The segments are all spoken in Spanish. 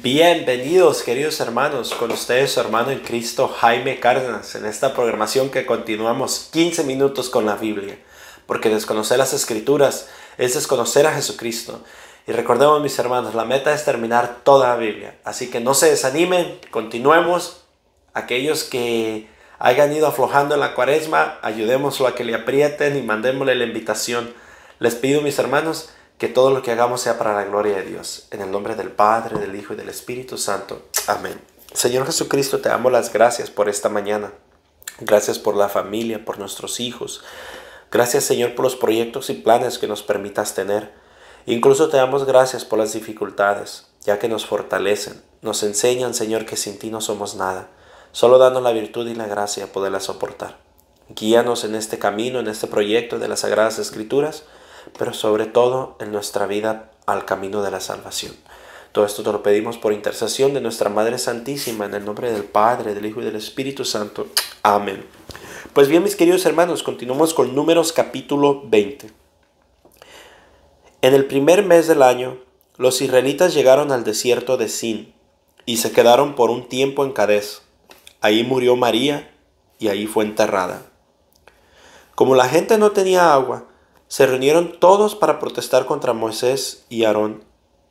Bienvenidos queridos hermanos, con ustedes su hermano en Cristo Jaime Cárdenas, en esta programación que continuamos 15 minutos con la Biblia, porque desconocer las escrituras es desconocer a Jesucristo. Y recordemos mis hermanos, la meta es terminar toda la Biblia, así que no se desanimen, continuemos. Aquellos que hayan ido aflojando en la cuaresma, ayudémoslo a que le aprieten y mandémosle la invitación. Les pido mis hermanos, que todo lo que hagamos sea para la gloria de Dios. En el nombre del Padre, del Hijo y del Espíritu Santo. Amén. Señor Jesucristo, te damos las gracias por esta mañana. Gracias por la familia, por nuestros hijos. Gracias Señor por los proyectos y planes que nos permitas tener. Incluso te damos gracias por las dificultades, ya que nos fortalecen. Nos enseñan Señor que sin ti no somos nada. Solo dando la virtud y la gracia poderla soportar. Guíanos en este camino, en este proyecto de las Sagradas Escrituras pero sobre todo en nuestra vida al camino de la salvación. Todo esto te lo pedimos por intercesión de nuestra Madre Santísima, en el nombre del Padre, del Hijo y del Espíritu Santo. Amén. Pues bien, mis queridos hermanos, continuamos con números capítulo 20. En el primer mes del año, los israelitas llegaron al desierto de Sin y se quedaron por un tiempo en Cadés. Ahí murió María y ahí fue enterrada. Como la gente no tenía agua, se reunieron todos para protestar contra Moisés y Aarón,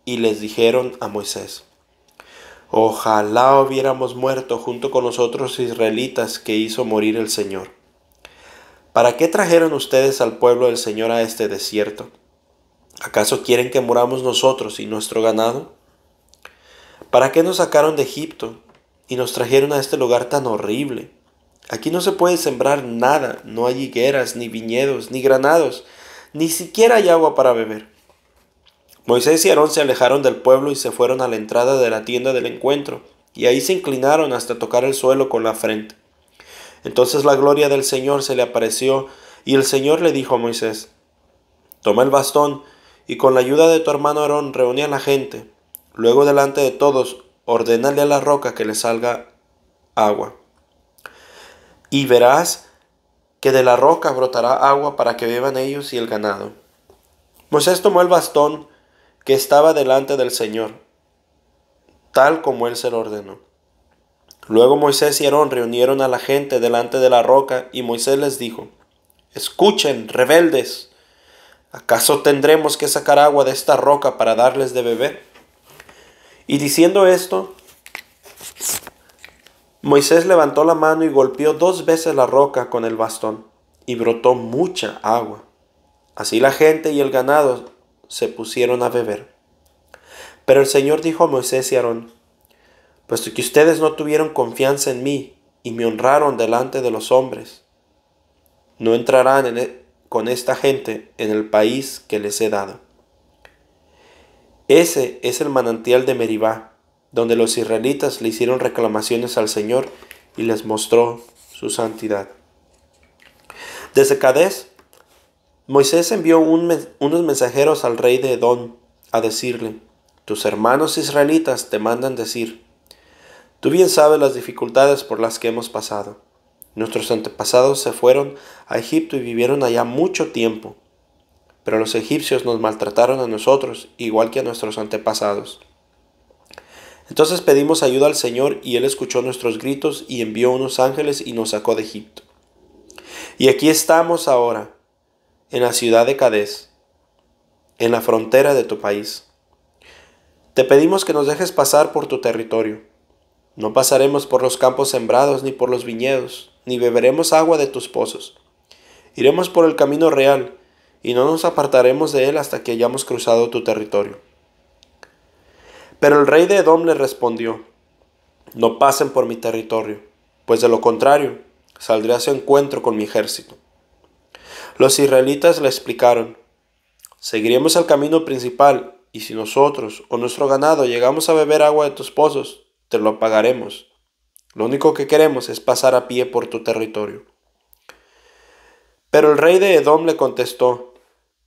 y les dijeron a Moisés, Ojalá hubiéramos muerto junto con los otros israelitas que hizo morir el Señor. ¿Para qué trajeron ustedes al pueblo del Señor a este desierto? ¿Acaso quieren que muramos nosotros y nuestro ganado? ¿Para qué nos sacaron de Egipto y nos trajeron a este lugar tan horrible? Aquí no se puede sembrar nada, no hay higueras, ni viñedos, ni granados, ni siquiera hay agua para beber. Moisés y Aarón se alejaron del pueblo y se fueron a la entrada de la tienda del encuentro, y ahí se inclinaron hasta tocar el suelo con la frente. Entonces la gloria del Señor se le apareció, y el Señor le dijo a Moisés, Toma el bastón, y con la ayuda de tu hermano Aarón reúne a la gente. Luego delante de todos, ordenale a la roca que le salga agua. Y verás que de la roca brotará agua para que beban ellos y el ganado. Moisés tomó el bastón que estaba delante del Señor, tal como él se lo ordenó. Luego Moisés y Aarón reunieron a la gente delante de la roca y Moisés les dijo, Escuchen, rebeldes, ¿acaso tendremos que sacar agua de esta roca para darles de beber? Y diciendo esto, Moisés levantó la mano y golpeó dos veces la roca con el bastón, y brotó mucha agua. Así la gente y el ganado se pusieron a beber. Pero el Señor dijo a Moisés y Aarón, puesto que ustedes no tuvieron confianza en mí y me honraron delante de los hombres, no entrarán e-, con esta gente en el país que les he dado. Ese es el manantial de Meribá donde los israelitas le hicieron reclamaciones al Señor y les mostró su santidad. Desde Cadés, Moisés envió unos mensajeros al rey de Edom a decirle, tus hermanos israelitas te mandan decir, tú bien sabes las dificultades por las que hemos pasado. Nuestros antepasados se fueron a Egipto y vivieron allá mucho tiempo, pero los egipcios nos maltrataron a nosotros igual que a nuestros antepasados. Entonces pedimos ayuda al Señor y Él escuchó nuestros gritos y envió unos ángeles y nos sacó de Egipto. Y aquí estamos ahora, en la ciudad de Cadés, en la frontera de tu país. Te pedimos que nos dejes pasar por tu territorio. No pasaremos por los campos sembrados ni por los viñedos, ni beberemos agua de tus pozos. Iremos por el camino real, y no nos apartaremos de él hasta que hayamos cruzado tu territorio. Pero el rey de Edom le respondió, no pasen por mi territorio, pues de lo contrario, saldré a su encuentro con mi ejército. Los israelitas le explicaron, seguiremos el camino principal, y si nosotros o nuestro ganado llegamos a beber agua de tus pozos, te lo pagaremos. Lo único que queremos es pasar a pie por tu territorio. Pero el rey de Edom le contestó,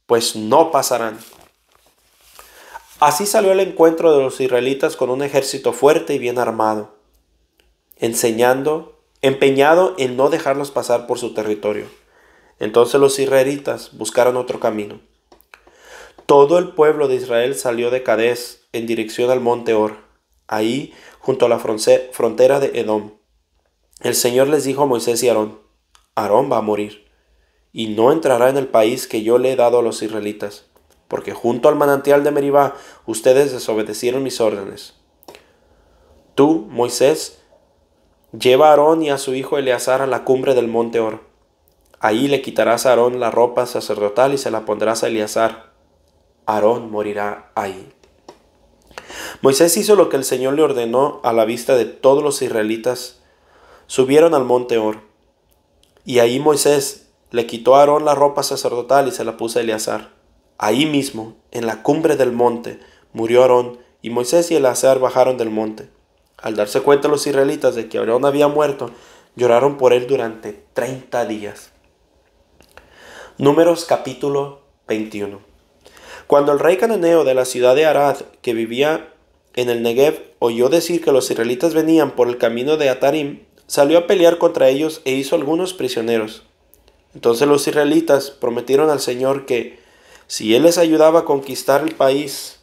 pues no pasarán. Así salió el encuentro de los israelitas con un ejército fuerte y bien armado, enseñando, empeñado en no dejarlos pasar por su territorio. Entonces los israelitas buscaron otro camino. Todo el pueblo de Israel salió de Cadés en dirección al monte Or, ahí junto a la frontera de Edom. El Señor les dijo a Moisés y Aarón, Aarón va a morir, y no entrará en el país que yo le he dado a los israelitas porque junto al manantial de Meribá ustedes desobedecieron mis órdenes. Tú, Moisés, lleva a Aarón y a su hijo Eleazar a la cumbre del monte Or. Ahí le quitarás a Aarón la ropa sacerdotal y se la pondrás a Eleazar. Aarón morirá ahí. Moisés hizo lo que el Señor le ordenó a la vista de todos los israelitas. Subieron al monte Or. Y ahí Moisés le quitó a Aarón la ropa sacerdotal y se la puso a Eleazar. Ahí mismo, en la cumbre del monte, murió Aarón, y Moisés y Elazar bajaron del monte. Al darse cuenta los israelitas de que Aarón había muerto, lloraron por él durante 30 días. Números capítulo 21. Cuando el rey cananeo de la ciudad de Arad, que vivía en el Negev, oyó decir que los israelitas venían por el camino de Atarim, salió a pelear contra ellos e hizo algunos prisioneros. Entonces los israelitas prometieron al Señor que si Él les ayudaba a conquistar el país,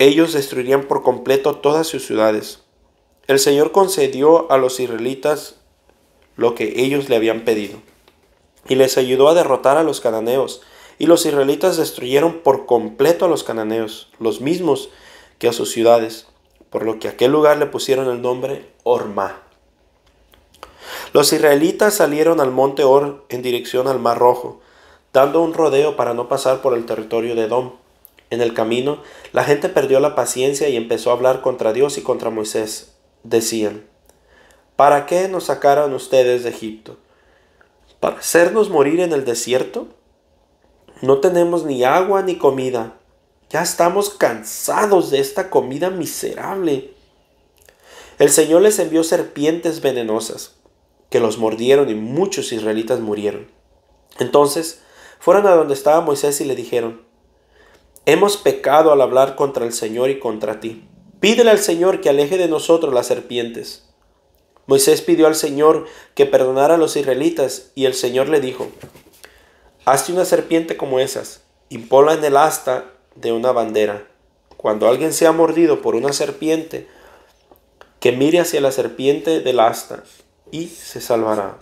ellos destruirían por completo todas sus ciudades. El Señor concedió a los israelitas lo que ellos le habían pedido y les ayudó a derrotar a los cananeos. Y los israelitas destruyeron por completo a los cananeos, los mismos que a sus ciudades, por lo que a aquel lugar le pusieron el nombre Orma. Los israelitas salieron al monte Or en dirección al Mar Rojo, dando un rodeo para no pasar por el territorio de Edom. En el camino, la gente perdió la paciencia y empezó a hablar contra Dios y contra Moisés. Decían, ¿para qué nos sacaron ustedes de Egipto? ¿Para hacernos morir en el desierto? No tenemos ni agua ni comida. Ya estamos cansados de esta comida miserable. El Señor les envió serpientes venenosas, que los mordieron y muchos israelitas murieron. Entonces fueron a donde estaba Moisés y le dijeron, Hemos pecado al hablar contra el Señor y contra ti. Pídele al Señor que aleje de nosotros las serpientes. Moisés pidió al Señor que perdonara a los israelitas y el Señor le dijo, Hazte una serpiente como esas y ponla en el asta de una bandera. Cuando alguien sea mordido por una serpiente, que mire hacia la serpiente del asta y se salvará.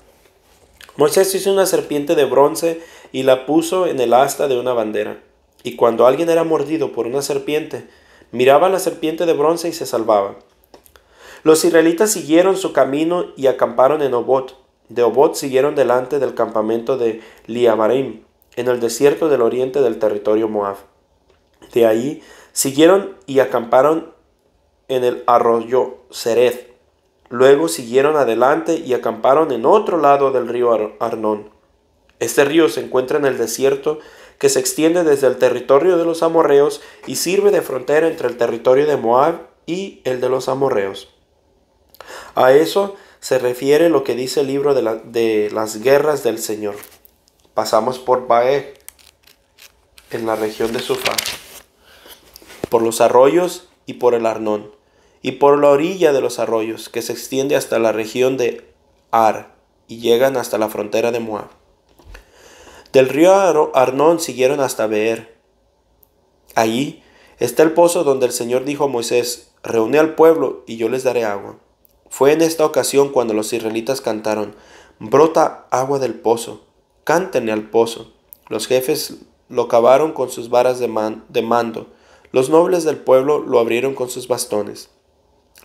Moisés hizo una serpiente de bronce y la puso en el asta de una bandera. Y cuando alguien era mordido por una serpiente, miraba la serpiente de bronce y se salvaba. Los israelitas siguieron su camino y acamparon en Obot. De Obot siguieron delante del campamento de Liabarim, en el desierto del oriente del territorio Moab. De ahí siguieron y acamparon en el arroyo Sereth. Luego siguieron adelante y acamparon en otro lado del río Arnon. Arnón. Este río se encuentra en el desierto que se extiende desde el territorio de los amorreos y sirve de frontera entre el territorio de Moab y el de los amorreos. A eso se refiere lo que dice el libro de, las guerras del Señor. Pasamos por Bae, en la región de Sufá, por los arroyos y por el Arnón, y por la orilla de los arroyos, que se extiende hasta la región de Ar, y llegan hasta la frontera de Moab. Del río Arnón siguieron hasta Beer. Allí está el pozo donde el Señor dijo a Moisés, reúne al pueblo y yo les daré agua. Fue en esta ocasión cuando los israelitas cantaron, brota agua del pozo, cántenle al pozo. Los jefes lo cavaron con sus varas de, de mando, los nobles del pueblo lo abrieron con sus bastones.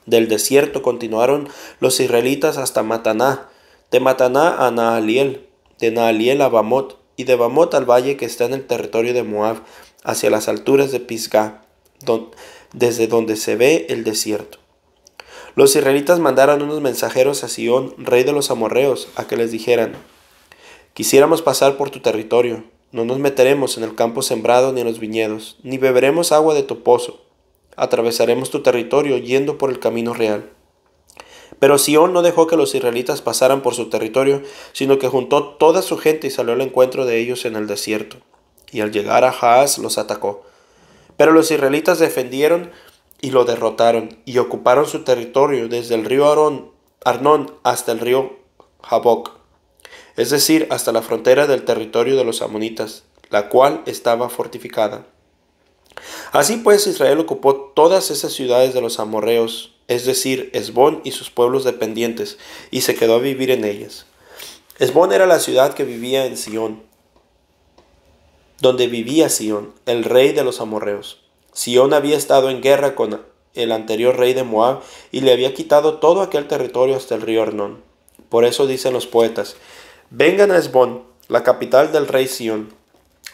Del desierto continuaron los israelitas hasta Mataná, de Mataná a Naaliel, de Naaliel a Bamot, y de Bamot al valle que está en el territorio de Moab, hacia las alturas de Pisgah, desde donde se ve el desierto. Los israelitas mandaron unos mensajeros a Sión, rey de los amorreos, a que les dijeran, Quisiéramos pasar por tu territorio, no nos meteremos en el campo sembrado ni en los viñedos, ni beberemos agua de tu pozo. Atravesaremos tu territorio yendo por el camino real. Pero Sión no dejó que los israelitas pasaran por su territorio, sino que juntó toda su gente y salió al encuentro de ellos en el desierto. Y al llegar a Jaaz los atacó. Pero los israelitas defendieron y lo derrotaron y ocuparon su territorio desde el río Arón, Arnón hasta el río Jaboc, es decir, hasta la frontera del territorio de los amonitas, la cual estaba fortificada. Así pues Israel ocupó todas esas ciudades de los amorreos es decir, Esbón y sus pueblos dependientes, y se quedó a vivir en ellas. Esbón era la ciudad que vivía en Sión, donde vivía Sión, el rey de los amorreos. Sión había estado en guerra con el anterior rey de Moab y le había quitado todo aquel territorio hasta el río Arnón. Por eso dicen los poetas, vengan a Esbón, la capital del rey Sión,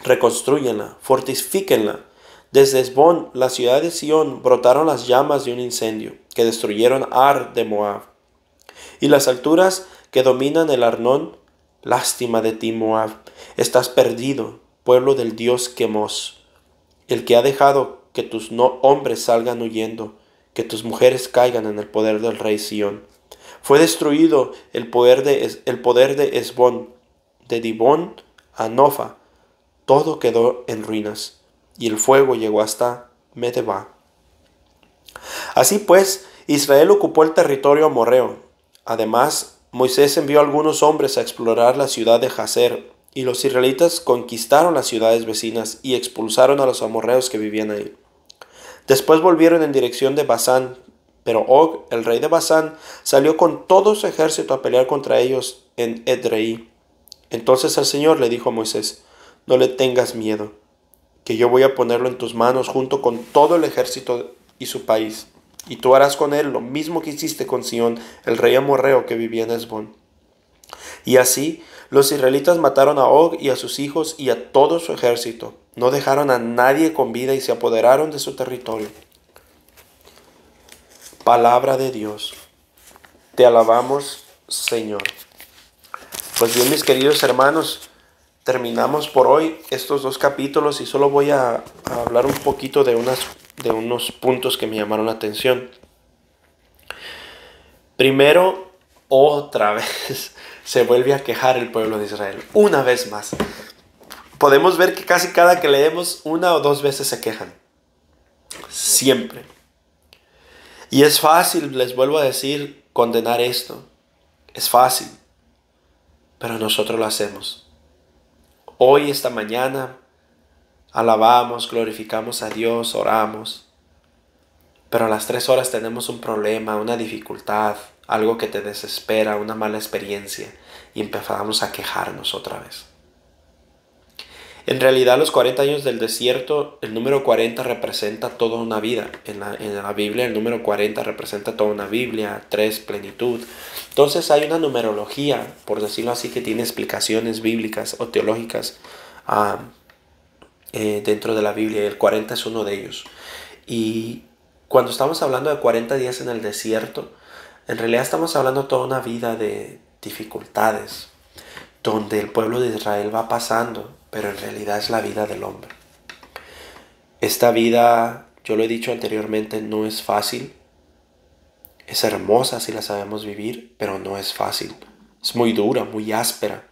reconstruyenla, fortifíquenla. Desde Esbón, la ciudad de Sión, brotaron las llamas de un incendio que destruyeron Ar de Moab. Y las alturas que dominan el Arnón, lástima de ti, Moab, estás perdido, pueblo del dios Quemos, el que ha dejado que tus no hombres salgan huyendo, que tus mujeres caigan en el poder del rey Sión. Fue destruido el poder de, el poder de Esbón, de Dibón a Nofa. Todo quedó en ruinas, y el fuego llegó hasta Medeba. Así pues, Israel ocupó el territorio amorreo. Además, Moisés envió algunos hombres a explorar la ciudad de Jazer, y los israelitas conquistaron las ciudades vecinas y expulsaron a los amorreos que vivían ahí. Después volvieron en dirección de Basán, pero Og, el rey de Basán, salió con todo su ejército a pelear contra ellos en Edrei. Entonces el Señor le dijo a Moisés, no le tengas miedo, que yo voy a ponerlo en tus manos junto con todo el ejército y su país y tú harás con él lo mismo que hiciste con Sión, el rey amorreo que vivía en Esbón. Y así los israelitas mataron a Og y a sus hijos y a todo su ejército. No dejaron a nadie con vida y se apoderaron de su territorio. Palabra de Dios. Te alabamos, Señor. Pues bien, mis queridos hermanos, terminamos por hoy estos dos capítulos y solo voy a, a hablar un poquito de unas de unos puntos que me llamaron la atención. Primero, otra vez se vuelve a quejar el pueblo de Israel. Una vez más. Podemos ver que casi cada que leemos una o dos veces se quejan. Siempre. Y es fácil, les vuelvo a decir, condenar esto. Es fácil. Pero nosotros lo hacemos. Hoy, esta mañana, alabamos, glorificamos a Dios, oramos. Pero a las tres horas tenemos un problema, una dificultad, algo que te desespera, una mala experiencia, y empezamos a quejarnos otra vez. En realidad los 40 años del desierto, el número 40 representa toda una vida. En la, Biblia el número 40 representa toda una Biblia, tres, plenitud. Entonces hay una numerología, por decirlo así, que tiene explicaciones bíblicas o teológicas ah, eh, dentro de la Biblia, el 40 es uno de ellos. Y cuando estamos hablando de 40 días en el desierto, en realidad estamos hablando toda una vida de dificultades, donde el pueblo de Israel va pasando, pero en realidad es la vida del hombre. Esta vida, yo lo he dicho anteriormente, no es fácil. Es hermosa si la sabemos vivir, pero no es fácil. Es muy dura, muy áspera.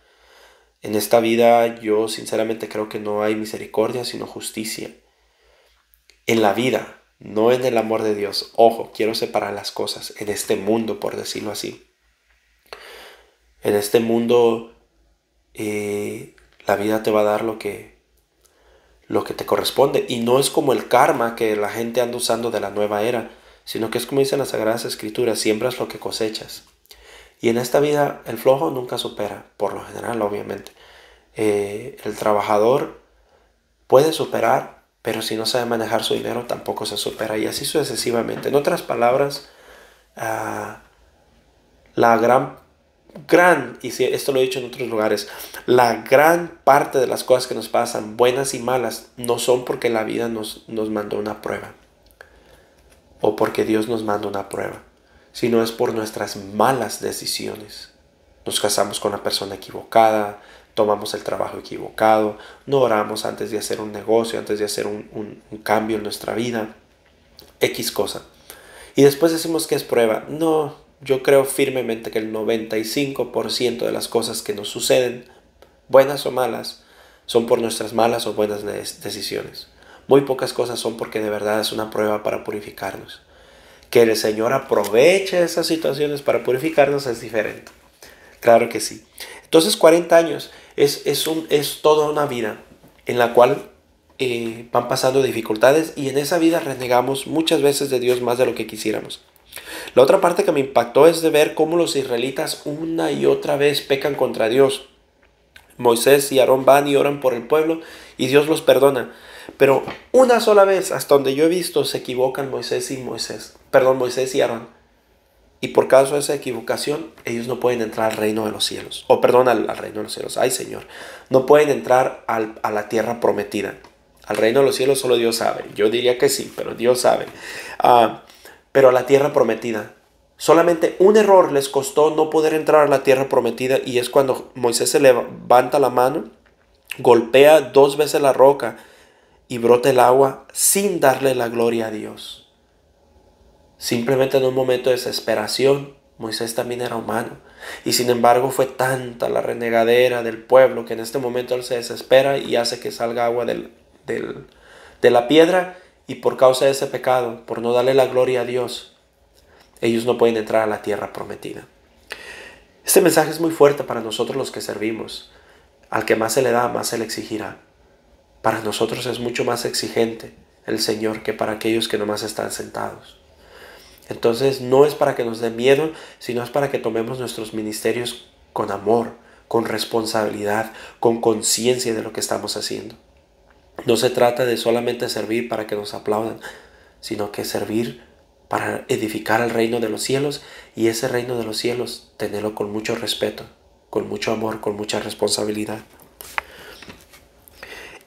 En esta vida yo sinceramente creo que no hay misericordia, sino justicia. En la vida, no en el amor de Dios. Ojo, quiero separar las cosas en este mundo, por decirlo así. En este mundo eh, la vida te va a dar lo que, lo que te corresponde. Y no es como el karma que la gente anda usando de la nueva era, sino que es como dicen las Sagradas Escrituras, siembras lo que cosechas. Y en esta vida el flojo nunca supera, por lo general obviamente. Eh, el trabajador puede superar, pero si no sabe manejar su dinero tampoco se supera y así sucesivamente. En otras palabras, ah, la gran, gran, y esto lo he dicho en otros lugares, la gran parte de las cosas que nos pasan, buenas y malas, no son porque la vida nos, nos mandó una prueba o porque Dios nos manda una prueba sino es por nuestras malas decisiones. Nos casamos con la persona equivocada, tomamos el trabajo equivocado, no oramos antes de hacer un negocio, antes de hacer un, un cambio en nuestra vida, X cosa. Y después decimos que es prueba. No, yo creo firmemente que el 95% de las cosas que nos suceden, buenas o malas, son por nuestras malas o buenas decisiones. Muy pocas cosas son porque de verdad es una prueba para purificarnos que el Señor aproveche esas situaciones para purificarnos es diferente. Claro que sí. Entonces 40 años es, es, un, es toda una vida en la cual eh, van pasando dificultades y en esa vida renegamos muchas veces de Dios más de lo que quisiéramos. La otra parte que me impactó es de ver cómo los israelitas una y otra vez pecan contra Dios. Moisés y Aarón van y oran por el pueblo y Dios los perdona. Pero una sola vez, hasta donde yo he visto, se equivocan Moisés y Moisés, perdón, Moisés y Aarón. Y por causa de esa equivocación, ellos no pueden entrar al reino de los cielos. O perdón, al, reino de los cielos. Ay, Señor. No pueden entrar al, a la tierra prometida. Al reino de los cielos solo Dios sabe. Yo diría que sí, pero Dios sabe. Ah, pero a la tierra prometida. Solamente un error les costó no poder entrar a la tierra prometida y es cuando Moisés se levanta la mano, golpea dos veces la roca y brote el agua sin darle la gloria a Dios. Simplemente en un momento de desesperación, Moisés también era humano. Y sin embargo fue tanta la renegadera del pueblo que en este momento él se desespera y hace que salga agua de la piedra. Y por causa de ese pecado, por no darle la gloria a Dios, ellos no pueden entrar a la tierra prometida. Este mensaje es muy fuerte para nosotros los que servimos. Al que más se le da, más se le exigirá. Para nosotros es mucho más exigente el Señor que para aquellos que nomás están sentados. Entonces no es para que nos dé miedo, sino es para que tomemos nuestros ministerios con amor, con responsabilidad, con conciencia de lo que estamos haciendo. No se trata de solamente servir para que nos aplaudan, sino que servir para edificar el reino de los cielos y ese reino de los cielos tenerlo con mucho respeto, con mucho amor, con mucha responsabilidad.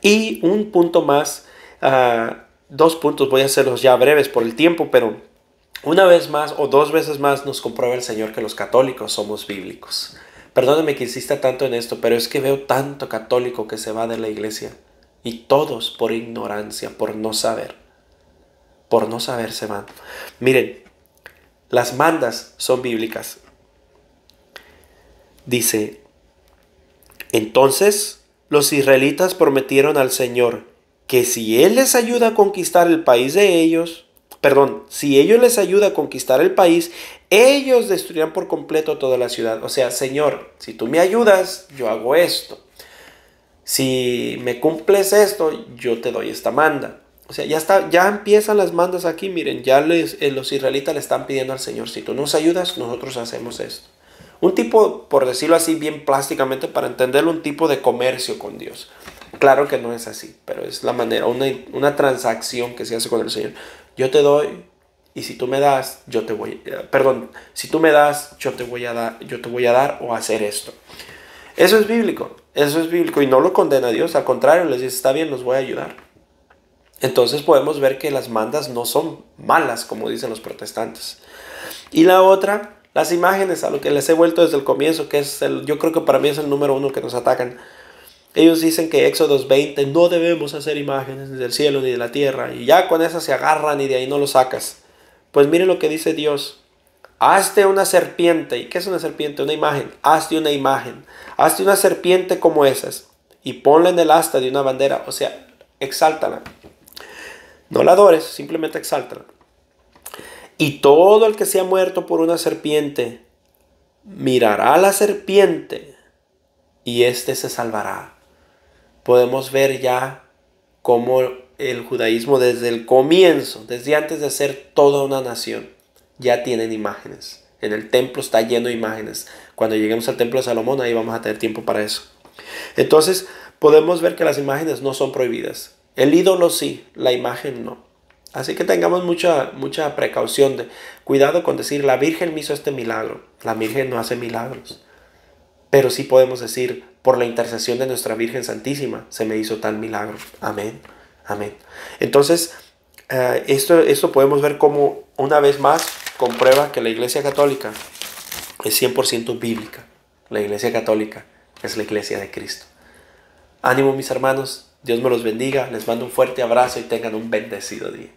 Y un punto más, ah, dos puntos, voy a hacerlos ya breves por el tiempo, pero una vez más o dos veces más nos comprueba el Señor que los católicos somos bíblicos. Perdóname que insista tanto en esto, pero es que veo tanto católico que se va de la iglesia. Y todos por ignorancia, por no saber. Por no saber se van. Miren, las mandas son bíblicas. Dice, entonces los israelitas prometieron al Señor que si Él les ayuda a conquistar el país de ellos, perdón, si ellos les ayuda a conquistar el país, ellos destruirán por completo toda la ciudad. O sea, Señor, si tú me ayudas, yo hago esto. Si me cumples esto, yo te doy esta manda. O sea, ya, está, ya empiezan las mandas aquí, miren, ya les, eh, los israelitas le están pidiendo al Señor, si tú nos ayudas, nosotros hacemos esto. Un tipo, por decirlo así bien plásticamente, para entender un tipo de comercio con Dios. Claro que no es así, pero es la manera, una, transacción que se hace con el Señor. Yo te doy y si tú me das, yo te voy, eh, perdón, si tú me das, yo te voy a dar, yo te voy a dar o hacer esto. Eso es bíblico, eso es bíblico y no lo condena Dios, al contrario, les dice, está bien, los voy a ayudar. Entonces podemos ver que las mandas no son malas, como dicen los protestantes. Y la otra las imágenes a lo que les he vuelto desde el comienzo, que es el, yo creo que para mí es el número uno que nos atacan. Ellos dicen que Éxodos 20 no debemos hacer imágenes ni del cielo ni de la tierra, y ya con esas se agarran y de ahí no lo sacas. Pues miren lo que dice Dios. Hazte una serpiente. ¿Y qué es una serpiente? Una imagen. Hazte una imagen. Hazte una serpiente como esas. Y ponla en el asta de una bandera. O sea, exáltala. No la adores, simplemente exáltala. Y todo el que sea muerto por una serpiente mirará a la serpiente y éste se salvará. Podemos ver ya cómo el judaísmo desde el comienzo, desde antes de ser toda una nación, ya tienen imágenes. En el templo está lleno de imágenes. Cuando lleguemos al templo de Salomón, ahí vamos a tener tiempo para eso. Entonces, podemos ver que las imágenes no son prohibidas. El ídolo sí, la imagen no. Así que tengamos mucha, mucha precaución, de, cuidado con decir, la Virgen me hizo este milagro. La Virgen no hace milagros. Pero sí podemos decir, por la intercesión de nuestra Virgen Santísima, se me hizo tal milagro. Amén. Amén. Entonces, eh, esto, esto podemos ver como, una vez más, comprueba que la Iglesia Católica es 100% bíblica. La Iglesia Católica es la Iglesia de Cristo. Ánimo, mis hermanos, Dios me los bendiga, les mando un fuerte abrazo y tengan un bendecido día.